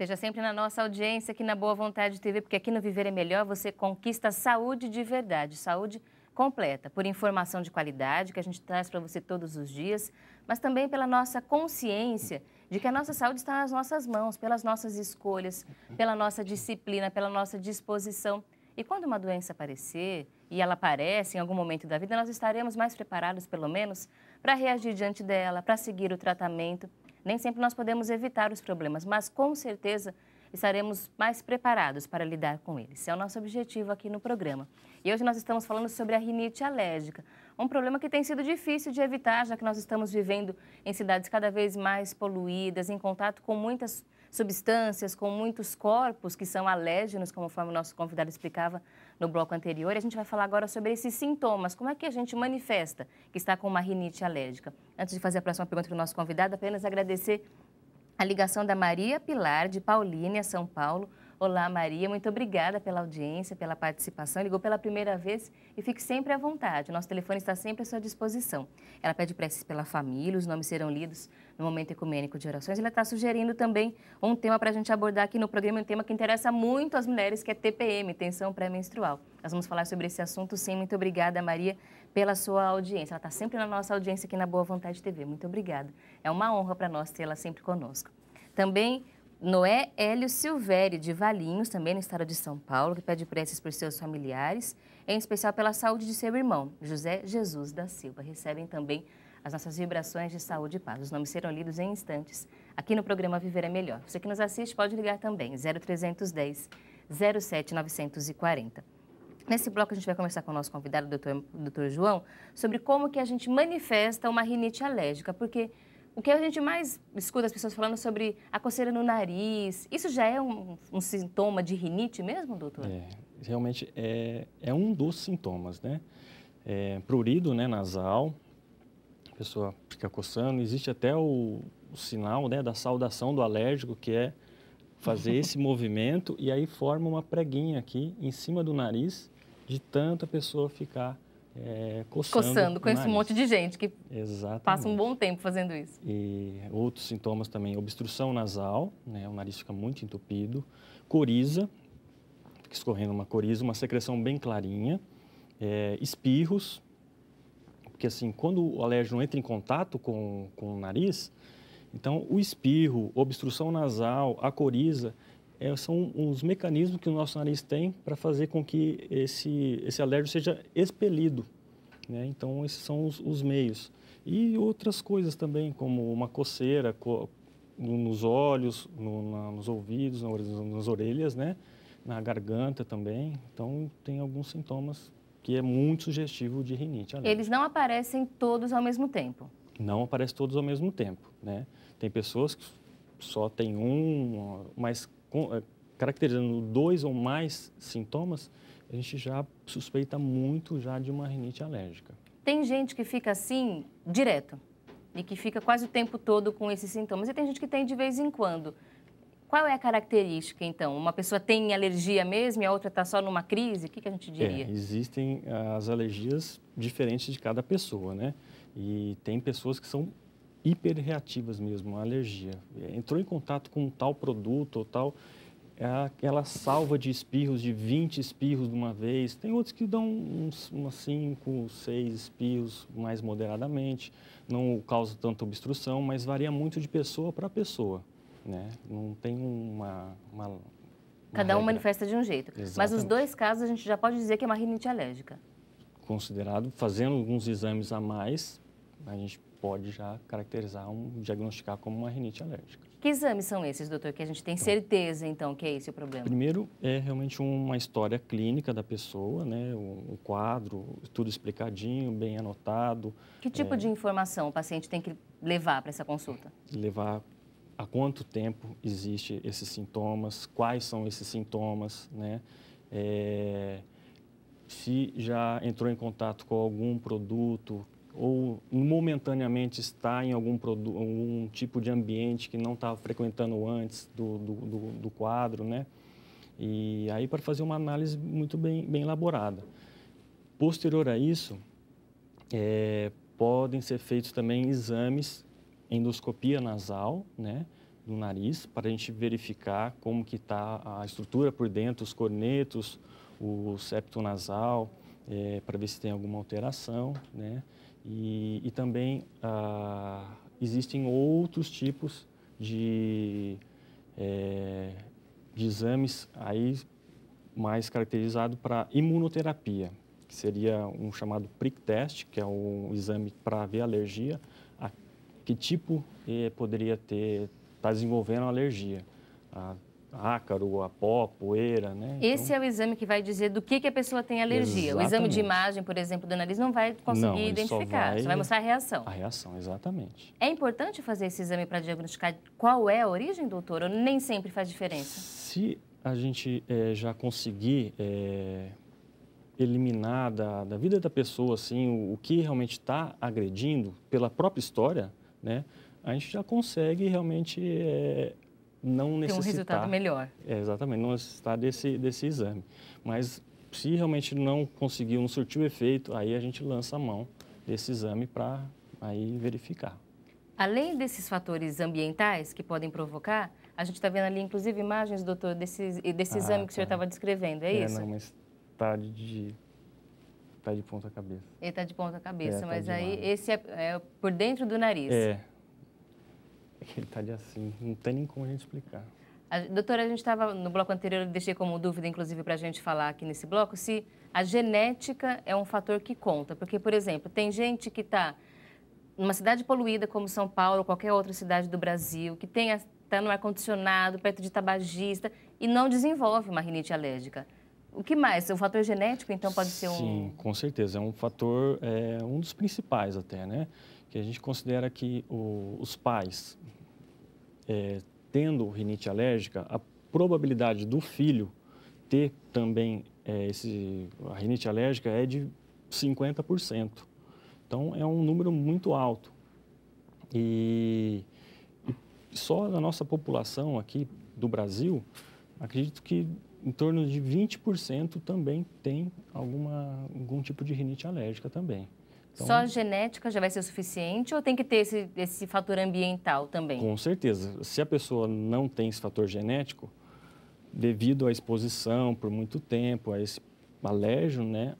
Esteja sempre na nossa audiência aqui na Boa Vontade TV, porque aqui no Viver é Melhor você conquista saúde de verdade, saúde completa, por informação de qualidade que a gente traz para você todos os dias, mas também pela nossa consciência de que a nossa saúde está nas nossas mãos, pelas nossas escolhas, pela nossa disciplina, pela nossa disposição. E quando uma doença aparecer, e ela aparece em algum momento da vida, nós estaremos mais preparados, pelo menos, para reagir diante dela, para seguir o tratamento. Nem sempre nós podemos evitar os problemas, mas com certeza estaremos mais preparados para lidar com eles. Esse é o nosso objetivo aqui no programa. E hoje nós estamos falando sobre a rinite alérgica, um problema que tem sido difícil de evitar, já que nós estamos vivendo em cidades cada vez mais poluídas, em contato com muitas substâncias, com muitos corpos que são alérgenos, como o nosso convidado explicava no bloco anterior. A gente vai falar agora sobre esses sintomas. Como é que a gente manifesta que está com uma rinite alérgica? Antes de fazer a próxima pergunta para o nosso convidado, apenas agradecer a ligação da Maria Pilar, de Paulínia, São Paulo. Olá, Maria, muito obrigada pela audiência, pela participação. Ligou pela primeira vez e fique sempre à vontade. Nosso telefone está sempre à sua disposição. Ela pede preces pela família, os nomes serão lidos no momento ecumênico de orações. Ela está sugerindo também um tema para a gente abordar aqui no programa, um tema que interessa muito às mulheres, que é TPM, tensão pré-menstrual. Nós vamos falar sobre esse assunto, sim. Muito obrigada, Maria, pela sua audiência. Ela está sempre na nossa audiência aqui na Boa Vontade TV. Muito obrigada. É uma honra para nós tê-la sempre conosco. Também Noé Hélio Silvério, de Valinhos, também no estado de São Paulo, que pede preces por seus familiares, em especial pela saúde de seu irmão, José Jesus da Silva. Recebem também as nossas vibrações de saúde e paz. Os nomes serão lidos em instantes aqui no programa Viver é Melhor. Você que nos assiste pode ligar também, 0310 07940. Nesse bloco a gente vai conversar com o nosso convidado, o doutor, doutor João, sobre como que a gente manifesta uma rinite alérgica, porque o que a gente mais escuta as pessoas falando sobre a coceira no nariz, isso já é um, um sintoma de rinite mesmo, doutor? É, realmente é, é um dos sintomas, né? É, prurido né, nasal, pessoa fica coçando. Existe até o, o sinal né, da saudação do alérgico, que é fazer esse movimento e aí forma uma preguinha aqui em cima do nariz, de tanto a pessoa ficar é, coçando. Coçando, conheço um monte de gente que Exatamente. passa um bom tempo fazendo isso. E outros sintomas também, obstrução nasal, né, o nariz fica muito entupido, coriza, fica escorrendo uma coriza, uma secreção bem clarinha, é, espirros, porque, assim, quando o alérgeno entra em contato com, com o nariz, então o espirro, obstrução nasal, a coriza, é, são os mecanismos que o nosso nariz tem para fazer com que esse, esse alérgeno seja expelido. Né? Então, esses são os, os meios. E outras coisas também, como uma coceira co nos olhos, no, na, nos ouvidos, nas orelhas, né? na garganta também. Então, tem alguns sintomas que é muito sugestivo de rinite alérgica. Eles não aparecem todos ao mesmo tempo? Não aparecem todos ao mesmo tempo, né? Tem pessoas que só tem um, mas eh, caracterizando dois ou mais sintomas, a gente já suspeita muito já de uma rinite alérgica. Tem gente que fica assim direto e que fica quase o tempo todo com esses sintomas e tem gente que tem de vez em quando. Qual é a característica, então? Uma pessoa tem alergia mesmo e a outra está só numa crise? O que, que a gente é, diria? É, existem ah, as alergias diferentes de cada pessoa, né? E tem pessoas que são hiperreativas mesmo, uma alergia. Entrou em contato com um tal produto ou tal, ela é aquela salva de espirros, de 20 espirros de uma vez. Tem outros que dão uns, uns 5, 6 espirros mais moderadamente, não causa tanta obstrução, mas varia muito de pessoa para pessoa. Né? Não tem uma, uma, uma Cada um regra. manifesta de um jeito. Exatamente. Mas os dois casos a gente já pode dizer que é uma rinite alérgica. Considerado, fazendo alguns exames a mais, a gente pode já caracterizar, um, diagnosticar como uma rinite alérgica. Que exames são esses, doutor, que a gente tem então, certeza, então, que é esse o problema? Primeiro, é realmente uma história clínica da pessoa, né? O, o quadro, tudo explicadinho, bem anotado. Que tipo é... de informação o paciente tem que levar para essa consulta? Levar há quanto tempo existe esses sintomas, quais são esses sintomas, né? É, se já entrou em contato com algum produto ou momentaneamente está em algum, algum tipo de ambiente que não estava frequentando antes do, do, do, do, quadro, né? E aí para fazer uma análise muito bem, bem elaborada. Posterior a isso, é, podem ser feitos também exames endoscopia nasal, né, do nariz, para a gente verificar como que está a estrutura por dentro, os cornetos, o septo nasal, é, para ver se tem alguma alteração, né, e, e também ah, existem outros tipos de, é, de exames aí mais caracterizado para imunoterapia, que seria um chamado prick test, que é um exame para ver alergia a que tipo eh, poderia ter, tá desenvolvendo alergia. A ácaro, a pó, poeira, né? Então... Esse é o exame que vai dizer do que, que a pessoa tem alergia. Exatamente. O exame de imagem, por exemplo, do nariz não vai conseguir não, identificar, só vai... só vai mostrar a reação. A reação, exatamente. É importante fazer esse exame para diagnosticar qual é a origem, doutor, ou nem sempre faz diferença? Se a gente é, já conseguir é, eliminar da, da vida da pessoa, assim, o, o que realmente está agredindo pela própria história, né? A gente já consegue realmente é, não necessitar... Tem um resultado melhor. É, exatamente, não necessitar desse, desse exame. Mas se realmente não conseguiu, não surtiu efeito, aí a gente lança a mão desse exame para aí verificar. Além desses fatores ambientais que podem provocar, a gente está vendo ali, inclusive, imagens, doutor, desse, desse ah, exame que o senhor estava tá. descrevendo, é, é isso? Não, mas está de está de ponta cabeça. Ele está de ponta cabeça, é, tá mas tá aí esse é, é, por dentro do nariz. É. que Ele está de assim, não tem nem como a gente explicar. A, doutora, a gente estava no bloco anterior, deixei como dúvida, inclusive, para a gente falar aqui nesse bloco, se a genética é um fator que conta. Porque, por exemplo, tem gente que está numa cidade poluída como São Paulo, ou qualquer outra cidade do Brasil, que está no ar-condicionado, perto de tabagista, e não desenvolve uma rinite alérgica. O que mais? O fator genético, então, pode ser um... Sim, com certeza. É um fator, é, um dos principais até, né? Que a gente considera que o, os pais, é, tendo rinite alérgica, a probabilidade do filho ter também é, esse, a rinite alérgica é de 50%. Então, é um número muito alto. E, e só na nossa população aqui do Brasil, acredito que em torno de 20% também tem alguma, algum tipo de rinite alérgica também. Então, Só a genética já vai ser suficiente ou tem que ter esse, esse fator ambiental também? Com certeza. Se a pessoa não tem esse fator genético, devido à exposição por muito tempo a esse alérgeno, né,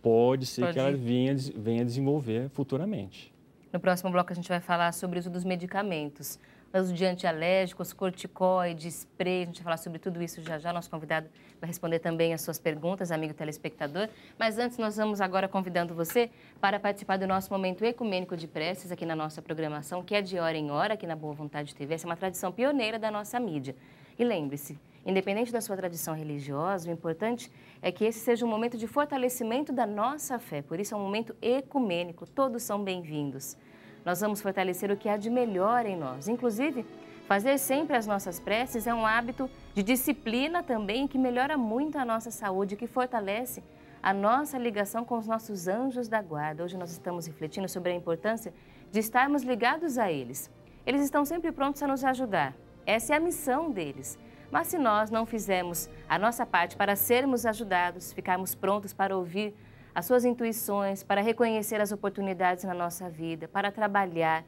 pode ser pode. que ela venha, venha desenvolver futuramente. No próximo bloco a gente vai falar sobre o uso dos medicamentos uso de antialérgicos, corticoides, spray. A gente vai falar sobre tudo isso já já. Nosso convidado vai responder também as suas perguntas, amigo telespectador. Mas antes, nós vamos agora convidando você para participar do nosso momento ecumênico de preces aqui na nossa programação, que é de hora em hora, aqui na Boa Vontade TV. Essa é uma tradição pioneira da nossa mídia. E lembre-se, independente da sua tradição religiosa, o importante é que esse seja um momento de fortalecimento da nossa fé. Por isso, é um momento ecumênico. Todos são bem-vindos. Nós vamos fortalecer o que há de melhor em nós. Inclusive, fazer sempre as nossas preces é um hábito de disciplina também que melhora muito a nossa saúde, que fortalece a nossa ligação com os nossos anjos da guarda. Hoje nós estamos refletindo sobre a importância de estarmos ligados a eles. Eles estão sempre prontos a nos ajudar. Essa é a missão deles. Mas se nós não fizermos a nossa parte para sermos ajudados, ficarmos prontos para ouvir as suas intuições, para reconhecer as oportunidades na nossa vida, para trabalhar,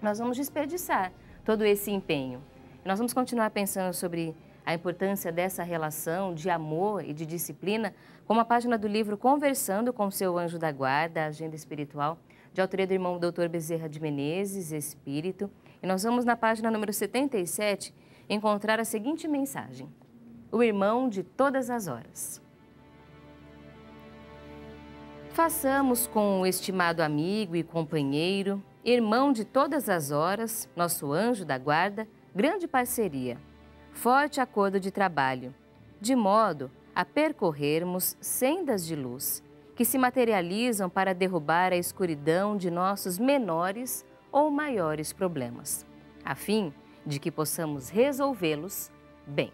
nós vamos desperdiçar todo esse empenho. Nós vamos continuar pensando sobre a importância dessa relação de amor e de disciplina, com a página do livro Conversando com seu anjo da guarda, Agenda Espiritual, de autoria do irmão Dr. Bezerra de Menezes, Espírito. E nós vamos na página número 77 encontrar a seguinte mensagem: O irmão de todas as horas. Façamos com o estimado amigo e companheiro, irmão de todas as horas, nosso anjo da guarda, grande parceria, forte acordo de trabalho, de modo a percorrermos sendas de luz que se materializam para derrubar a escuridão de nossos menores ou maiores problemas, a fim de que possamos resolvê-los bem.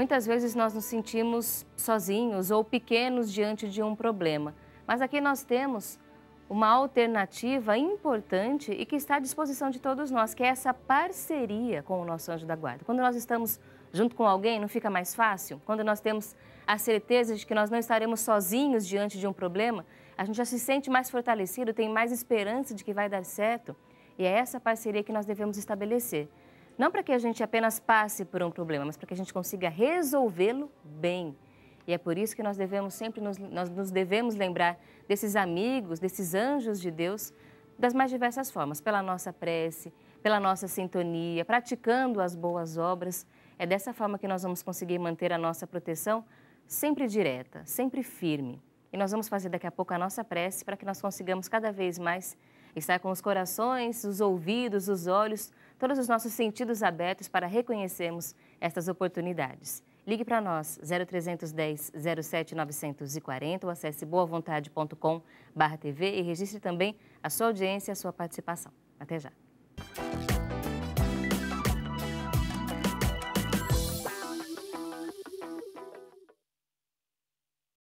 Muitas vezes nós nos sentimos sozinhos ou pequenos diante de um problema, mas aqui nós temos uma alternativa importante e que está à disposição de todos nós, que é essa parceria com o nosso anjo da guarda. Quando nós estamos junto com alguém, não fica mais fácil? Quando nós temos a certeza de que nós não estaremos sozinhos diante de um problema, a gente já se sente mais fortalecido, tem mais esperança de que vai dar certo. E é essa parceria que nós devemos estabelecer. Não para que a gente apenas passe por um problema, mas para que a gente consiga resolvê-lo bem. E é por isso que nós devemos sempre nos, nós nos devemos lembrar desses amigos, desses anjos de Deus, das mais diversas formas, pela nossa prece, pela nossa sintonia, praticando as boas obras. É dessa forma que nós vamos conseguir manter a nossa proteção sempre direta, sempre firme. E nós vamos fazer daqui a pouco a nossa prece para que nós consigamos cada vez mais estar com os corações, os ouvidos, os olhos todos os nossos sentidos abertos para reconhecermos estas oportunidades. Ligue para nós, 0310 07940 ou acesse boavontade.com.br e registre também a sua audiência e a sua participação. Até já!